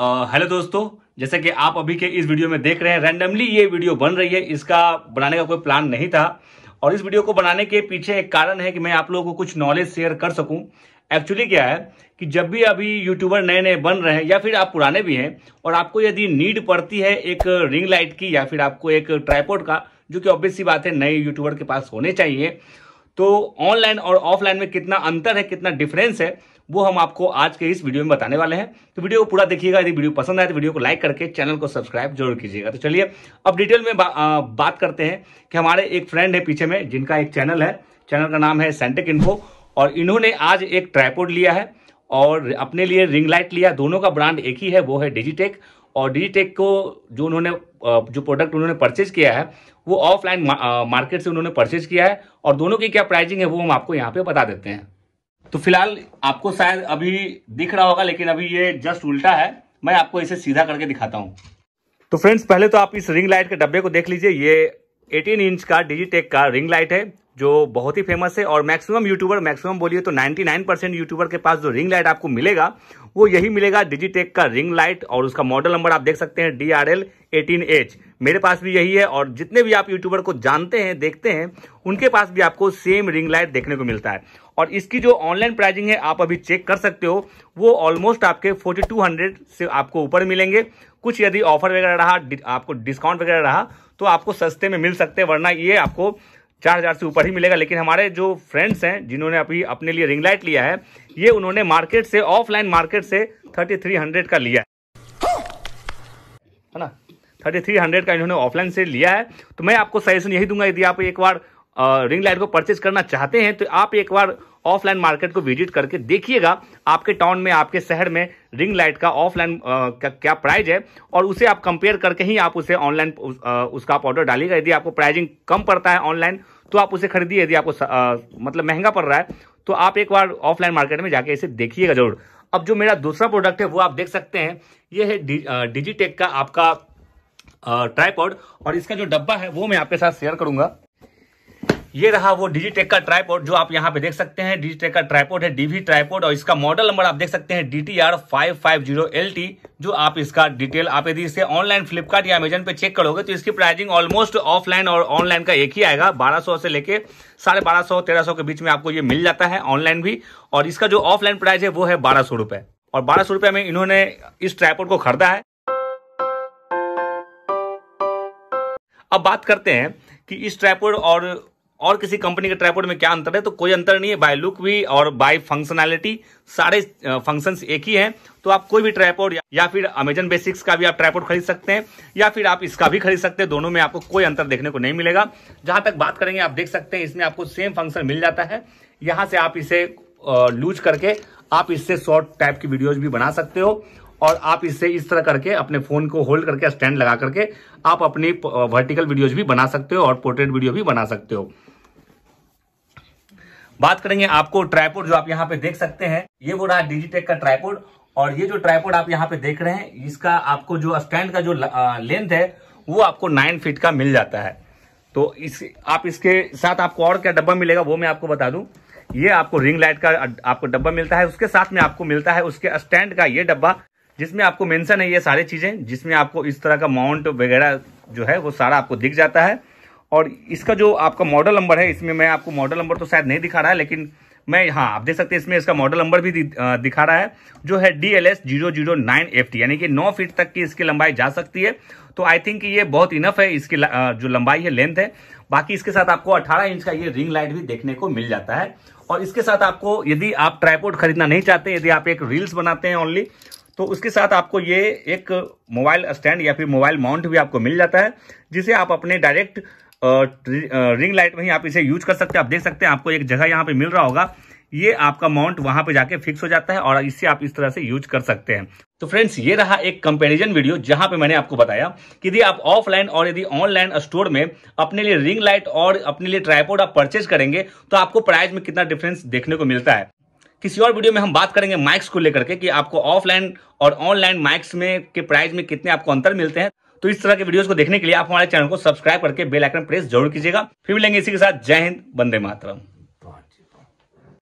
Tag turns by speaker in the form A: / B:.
A: hello uh, दोस्तों जैसा कि आप अभी के इस वीडियो में देख रहे हैं रैंडमली ये वीडियो बन रही है इसका बनाने का कोई प्लान नहीं था और इस वीडियो को बनाने के पीछे एक कारण है कि मैं आप लोगों को कुछ नॉलेज शेयर कर सकूं एक्चुअली क्या है कि जब भी अभी यूट्यूबर नए नए बन रहे हैं या फिर आप पुराने भी हैं और आपको यदि नीड पड़ती है एक रिंग लाइट की या फिर आपको एक ट्राईपोर्ड का जो कि ऑब्वियस सी बात है नए यूट्यूबर के पास होने चाहिए तो ऑनलाइन और ऑफलाइन में कितना अंतर है कितना डिफरेंस है वो हम आपको आज के इस वीडियो में बताने वाले हैं तो वीडियो को पूरा देखिएगा यदि वीडियो पसंद आए तो वीडियो को लाइक करके चैनल को सब्सक्राइब जरूर कीजिएगा तो चलिए अब डिटेल में बा, आ, बात करते हैं कि हमारे एक फ्रेंड है पीछे में जिनका एक चैनल है चैनल का नाम है सेंटेक इन्फो और इन्होंने आज एक ट्राईपोड लिया है और अपने लिए रिंग लाइट लिया दोनों का ब्रांड एक ही है वो है डिजीटेक और डिजीटेक को जो उन्होंने जो प्रोडक्ट उन्होंने परचेज किया है वो ऑफलाइन मार्केट से उन्होंने परचेज किया है और दोनों की क्या प्राइजिंग है वो हम आपको यहाँ पे बता देते हैं तो फिलहाल आपको शायद अभी दिख रहा होगा लेकिन अभी ये जस्ट उल्टा है मैं आपको इसे सीधा करके दिखाता हूँ तो फ्रेंड्स पहले तो आप इस रिंग लाइट के डब्बे को देख लीजिए ये 18 इंच का डिजिटेक का रिंग लाइट है जो बहुत ही फेमस है और मैक्सिमम यूट्यूबर मैक्सिमम बोलिए तो 99 परसेंट यूट्यूबर के पास जो रिंग लाइट आपको मिलेगा वो यही मिलेगा डिजिटेक का रिंग लाइट और उसका मॉडल नंबर आप देख सकते हैं D R L eighteen H मेरे पास भी यही है और जितने भी आप यूट्यूबर को जानते हैं देखते हैं उनके पास भी आपको सेम रिंग लाइट देखने को मिलता है और इसकी जो ऑनलाइन प्राइजिंग है आप अभी चेक कर सकते हो वो ऑलमोस्ट आपके 4200 से आपको ऊपर मिलेंगे कुछ यदि ऑफर वगैरह रहा आपको डिस्काउंट वगैरह रहा तो आपको सस्ते में मिल सकते हैं वरना ये आपको चार हज़ार से ऊपर ही मिलेगा लेकिन हमारे जो फ्रेंड्स हैं जिन्होंने अभी अपने लिए रिंग लाइट लिया है ये उन्होंने मार्केट से ऑफलाइन मार्केट से थर्टी थ्री हंड्रेड का लिया है ना थर्टी थ्री हंड्रेड का इन्होंने ऑफलाइन से लिया है तो मैं आपको सजेशन यही दूंगा यदि आप एक बार रिंग लाइट को परचेज करना चाहते हैं तो आप एक बार ऑफलाइन मार्केट को विजिट करके देखिएगा आपके टाउन में आपके शहर में रिंग लाइट का ऑफलाइन क्या प्राइस है और उसे आप कंपेयर करके ही आप उसे ऑनलाइन उस, उसका आप ऑर्डर डालिएगा यदि आपको प्राइजिंग कम पड़ता है ऑनलाइन तो आप उसे खरीदिए यदि आपको मतलब महंगा पड़ रहा है तो आप एक बार ऑफलाइन मार्केट में जाके इसे देखिएगा जरूर अब जो मेरा दूसरा प्रोडक्ट है वो आप देख सकते हैं ये है डि, का आपका ट्राईपॉड और इसका जो डब्बा है वो मैं आपके साथ शेयर करूंगा ये रहा वो डिजीटेक का ट्राईपोर्ट जो आप यहाँ पे देख सकते हैं डिजीटेक का ट्राईपोर्ट है डीवी ट्राईपोर्ट और इसका मॉडल नंबर आप देख सकते हैं D T R five five zero L T जो आप इसका डिटेल आप यदि इसे ऑनलाइन फ्लिपकार्ट या अमेजन पे चेक करोगे तो इसकी प्राइसिंग ऑलमोस्ट ऑफलाइन और ऑनलाइन का एक ही आएगा बारह से लेके साढ़े बारह सौ तेरह सौ के बीच में आपको ये मिल जाता है ऑनलाइन भी और इसका जो ऑफलाइन प्राइस है वो है बारह सौ रुपए और बारह सौ रुपए में इन्होंने इस ट्राईपोर्ट को खरीदा है अब बात करते हैं कि इस ट्राईपोर्ड और और किसी कंपनी के ट्राईपोड में क्या अंतर है तो कोई अंतर नहीं है बाय लुक भी और बाय फंक्शनैलिटी सारे फंक्शंस एक ही हैं तो आप कोई भी ट्राईपोड या फिर अमेजन बेसिक्स का भी आप ट्राईपोड खरीद सकते हैं या फिर आप इसका भी खरीद सकते हैं दोनों में आपको कोई अंतर देखने को नहीं मिलेगा जहां तक बात करेंगे आप देख सकते हैं इसमें आपको सेम फंक्शन मिल जाता है यहां से आप इसे लूज करके आप इससे शॉर्ट टाइप की वीडियोज भी बना सकते हो और आप इसे इस तरह करके अपने फोन को होल्ड करके स्टैंड लगा करके आप अपनी वर्टिकल वीडियोज भी बना सकते हो और पोर्ट्रेट वीडियो भी बना सकते हो बात करेंगे आपको ट्राईपोर्ड जो आप यहाँ पे देख सकते हैं ये वो रहा डिजिटेक का ट्राईपोर्ड और ये जो ट्राईपोर्ड आप यहाँ पे देख रहे हैं इसका आपको जो स्टैंड का जो लेंथ है वो आपको नाइन फीट का मिल जाता है तो इस आप इसके साथ आपको और क्या डब्बा मिलेगा वो मैं आपको बता दूं ये आपको रिंग लाइट का आपको डब्बा मिलता है उसके साथ में आपको मिलता है उसके स्टैंड का ये डब्बा जिसमें आपको मेंशन है ये सारी चीज़ें जिसमें आपको इस तरह का माउंट वगैरह जो है वो सारा आपको दिख जाता है और इसका जो आपका मॉडल नंबर है इसमें मैं आपको मॉडल नंबर तो शायद नहीं दिखा रहा है लेकिन मैं हाँ आप देख सकते हैं इसमें इसका मॉडल नंबर भी दिखा रहा है जो है D L S zero zero nine F T यानी कि नौ फीट तक की इसकी लंबाई जा सकती है तो आई थिंक ये बहुत इनफ है इसकी जो लंबाई है लेंथ है बाकी इसके साथ आपको 18 इंच का ये रिंग लाइट भी देखने को मिल जाता है और इसके साथ आपको यदि आप ट्राईपोर्ट खरीदना नहीं चाहते यदि आप एक रील्स बनाते हैं ओनली तो उसके साथ आपको ये एक मोबाइल स्टैंड या फिर मोबाइल माउंट भी आपको मिल जाता है जिसे आप अपने डायरेक्ट रिंग लाइट में ही आप इसे यूज कर सकते हैं आप देख सकते हैं आपको एक जगह यहाँ पे मिल रहा होगा ये आपका माउंट वहां पे जाके फिक्स हो जाता है और इससे आप इस तरह से यूज कर सकते हैं तो फ्रेंड्स ये रहा एक कंपैरिजन वीडियो जहां पे मैंने आपको बताया कि यदि आप ऑफलाइन और यदि ऑनलाइन स्टोर में अपने लिए रिंग लाइट और अपने लिए ट्राईपोर्ड आप परचेज करेंगे तो आपको प्राइस में कितना डिफरेंस देखने को मिलता है किसी और वीडियो में हम बात करेंगे माइक्स को लेकर के कि आपको ऑफलाइन और ऑनलाइन माइक्स में के प्राइस में कितने आपको अंतर मिलते हैं तो इस तरह के वीडियोस को देखने के लिए आप हमारे चैनल को सब्सक्राइब करके बेल आइकन प्रेस जरूर कीजिएगा फिर मिलेंगे इसी के साथ जय हिंद बंदे मातरम